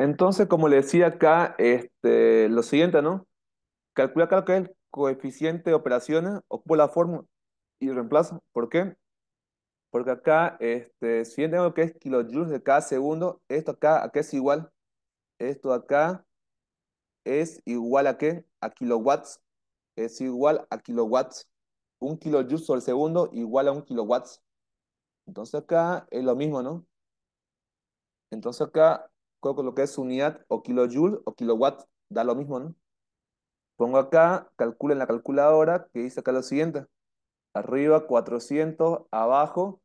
Entonces, como le decía acá, este, lo siguiente, ¿no? Calcula acá que el coeficiente de operaciones, ocupo la fórmula y reemplazo. ¿Por qué? Porque acá, este, si tengo que es kilojoules de cada segundo, esto acá, ¿a qué es igual? Esto acá es igual a qué? A kilowatts. Es igual a kilowatts. Un kilojoules sobre segundo igual a un kilowatts. Entonces acá es lo mismo, ¿no? Entonces acá con lo que es unidad o kilojoule o kilowatt, da lo mismo, ¿no? Pongo acá, calculen la calculadora, que dice acá lo siguiente. Arriba 400, abajo.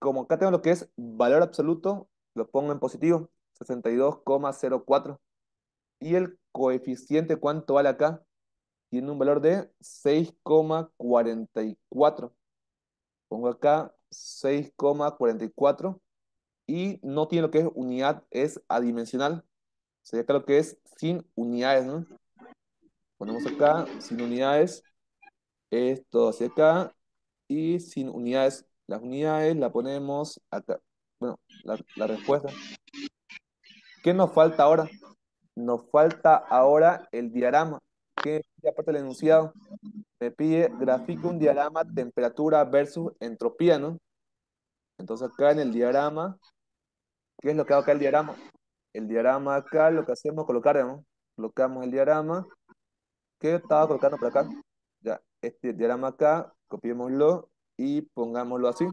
Como acá tengo lo que es valor absoluto, lo pongo en positivo, 62,04. Y el coeficiente, ¿cuánto vale acá? Tiene un valor de 6,44. Pongo acá 6,44 y no tiene lo que es unidad, es adimensional. Sería lo que es sin unidades, ¿no? Ponemos acá, sin unidades, esto hacia acá, y sin unidades. Las unidades la ponemos acá. Bueno, la, la respuesta. ¿Qué nos falta ahora? Nos falta ahora el diagrama. ¿Qué aparte del enunciado? Me pide grafica un diagrama temperatura versus entropía, ¿no? Entonces acá en el diagrama ¿Qué es lo que hago acá el diagrama? El diagrama acá, lo que hacemos es colocar, ¿no? colocamos el diagrama. ¿Qué estaba colocando por acá? Ya, este diagrama acá, copiémoslo y pongámoslo así.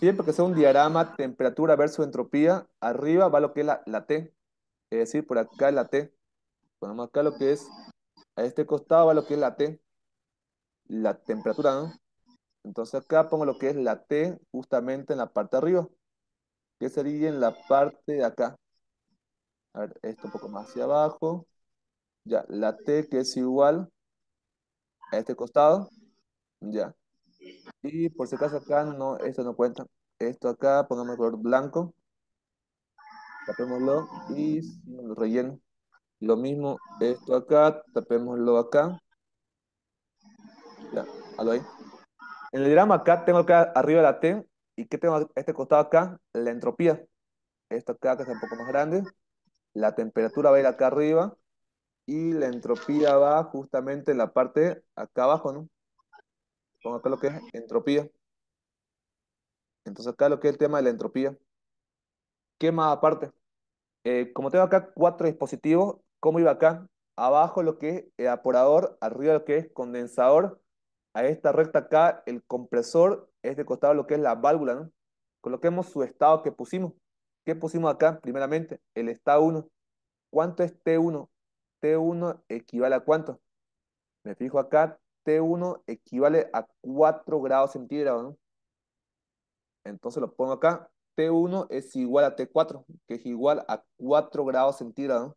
Siempre que sea un diagrama temperatura versus entropía, arriba va lo que es la, la T. Es decir, por acá es la T. Ponemos acá lo que es, a este costado va lo que es la T. La temperatura, ¿no? Entonces acá pongo lo que es la T justamente en la parte de arriba que sería en la parte de acá. A ver, esto un poco más hacia abajo. Ya, la T que es igual a este costado. Ya. Y por si acaso acá, no, esto no cuenta. Esto acá, ponemos color blanco. Tapémoslo y lo relleno. Lo mismo, esto acá, tapémoslo acá. Ya, lo ahí. En el diagrama acá tengo acá arriba la T, ¿Y qué tengo a este costado acá? La entropía. Esto acá que es un poco más grande. La temperatura va a ir acá arriba. Y la entropía va justamente en la parte acá abajo, ¿no? Pongo acá lo que es entropía. Entonces acá lo que es el tema de la entropía. ¿Qué más aparte? Eh, como tengo acá cuatro dispositivos, ¿cómo iba acá? Abajo lo que es evaporador, arriba lo que es condensador a esta recta acá, el compresor es de costado lo que es la válvula, ¿no? Coloquemos su estado que pusimos. ¿Qué pusimos acá? Primeramente, el estado 1. ¿Cuánto es T1? T1 equivale a cuánto? Me fijo acá, T1 equivale a 4 grados centígrados, ¿no? Entonces lo pongo acá, T1 es igual a T4, que es igual a 4 grados centígrados.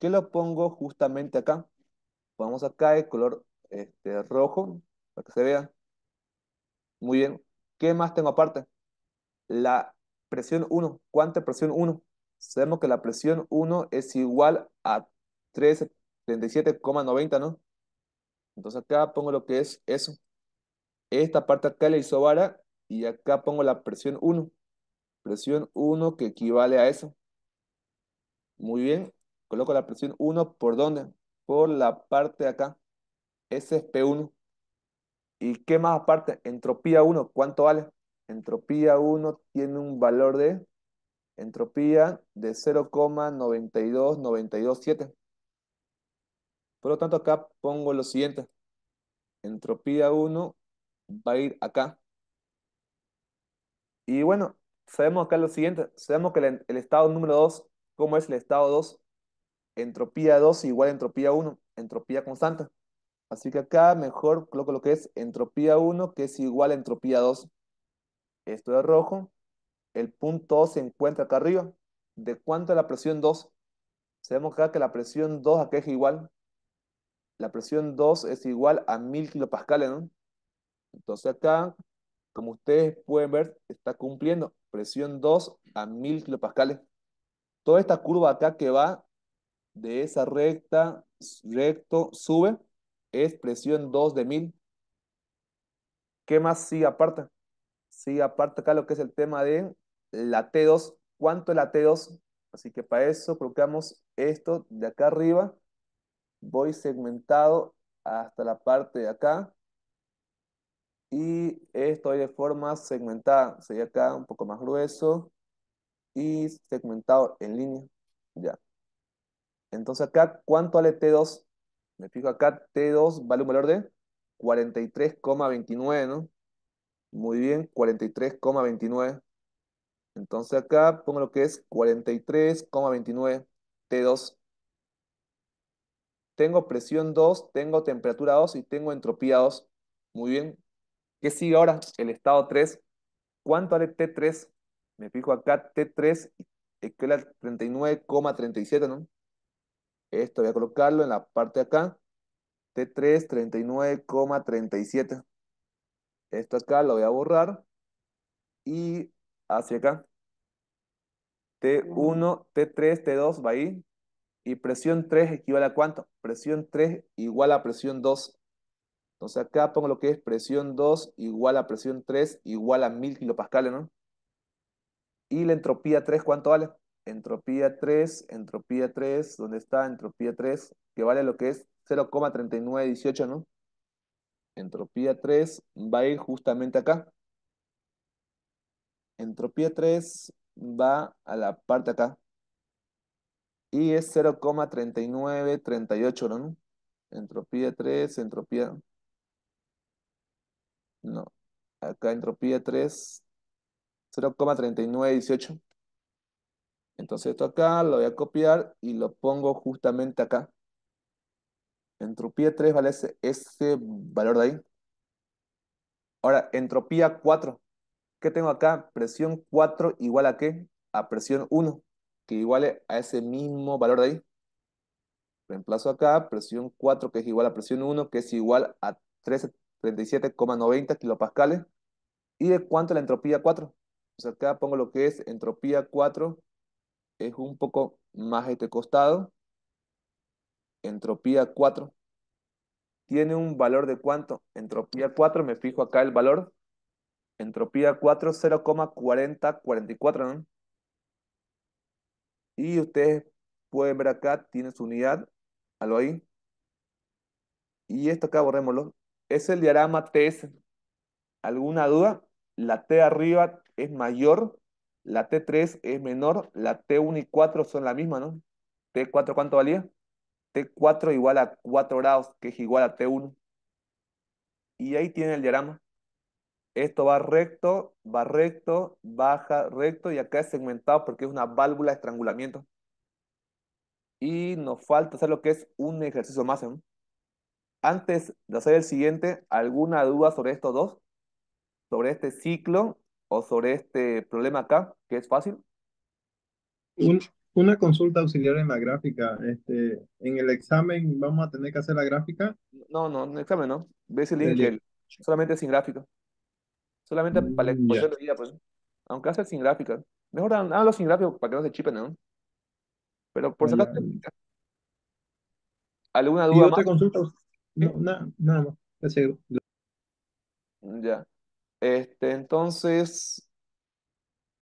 ¿Qué lo pongo justamente acá? Vamos acá el color este, rojo, para que se vea. Muy bien. ¿Qué más tengo aparte? La presión 1. ¿Cuánta presión 1? Sabemos que la presión 1 es igual a 37,90 ¿no? Entonces acá pongo lo que es eso. Esta parte acá la isobara y acá pongo la presión 1. Presión 1 que equivale a eso. Muy bien. Coloco la presión 1 por dónde? Por la parte de acá es p 1 ¿Y qué más aparte? Entropía 1, ¿cuánto vale? Entropía 1 tiene un valor de entropía de 0,92927. Por lo tanto, acá pongo lo siguiente. Entropía 1 va a ir acá. Y bueno, sabemos acá lo siguiente. Sabemos que el, el estado número 2, ¿cómo es el estado 2? Entropía 2 igual a entropía 1, entropía constante. Así que acá mejor coloco lo que es entropía 1, que es igual a entropía 2. Esto es rojo. El punto 2 se encuentra acá arriba. ¿De cuánto es la presión 2? Sabemos acá que la presión 2 acá es igual. La presión 2 es igual a 1000 kilopascales, ¿no? Entonces acá, como ustedes pueden ver, está cumpliendo presión 2 a 1000 kilopascales. Toda esta curva acá que va de esa recta, recto, sube, es 2 de 1000. ¿Qué más sigue aparta Sigue aparta acá lo que es el tema de la T2. ¿Cuánto es la T2? Así que para eso colocamos esto de acá arriba. Voy segmentado hasta la parte de acá. Y esto de forma segmentada. Sería acá un poco más grueso. Y segmentado en línea. Ya. Entonces acá, ¿cuánto la T2? Me fijo acá, T2 vale un valor de 43,29, ¿no? Muy bien, 43,29. Entonces acá pongo lo que es 43,29 T2. Tengo presión 2, tengo temperatura 2 y tengo entropía 2. Muy bien. ¿Qué sigue ahora? El estado 3. ¿Cuánto vale T3? Me fijo acá T3 es 39,37, ¿no? Esto voy a colocarlo en la parte de acá. T3, 39,37. Esto acá lo voy a borrar. Y hacia acá. T1, T3, T2 va ahí. Y presión 3 equivale a cuánto? Presión 3 igual a presión 2. Entonces acá pongo lo que es presión 2 igual a presión 3 igual a 1000 kilopascales, ¿no? Y la entropía 3, ¿cuánto vale? entropía 3, entropía 3, ¿dónde está? Entropía 3, que vale lo que es 0,3918, ¿no? Entropía 3 va a ir justamente acá. Entropía 3 va a la parte acá. Y es 0,3938, ¿no? Entropía 3, entropía... No, acá entropía 3, 0,3918. Entonces esto acá lo voy a copiar y lo pongo justamente acá. Entropía 3 vale ese, ese valor de ahí. Ahora, entropía 4. ¿Qué tengo acá? Presión 4 igual a qué? A presión 1, que iguale a ese mismo valor de ahí. Reemplazo acá, presión 4 que es igual a presión 1, que es igual a 37,90 kilopascales. ¿Y de cuánto la entropía 4? O acá pongo lo que es entropía 4 es un poco más este costado. Entropía 4. ¿Tiene un valor de cuánto? Entropía 4, me fijo acá el valor. Entropía 4, 0,4044, ¿no? Y ustedes pueden ver acá, tiene su unidad. algo ahí. Y esto acá, borrémoslo. Es el diagrama TS. ¿Alguna duda? La T arriba es mayor la T3 es menor, la T1 y 4 son la misma, ¿no? T4 ¿cuánto valía? T4 igual a 4 grados, que es igual a T1. Y ahí tiene el diagrama. Esto va recto, va recto, baja recto y acá es segmentado porque es una válvula de estrangulamiento. Y nos falta hacer lo que es un ejercicio más. Antes de hacer el siguiente, ¿alguna duda sobre estos dos? Sobre este ciclo o sobre este problema acá, que es fácil? una consulta auxiliar en la gráfica. Este, en el examen vamos a tener que hacer la gráfica. No, no, en el examen no. Ves el link, solamente sin gráfica. Solamente mm, para el pues. Aunque hace sin gráfica. Mejor los sin gráfico para que no se chipen, ¿no? Pero por la ¿Alguna duda? Y otra consulta. No, nada, nada más. Ya. Este, entonces,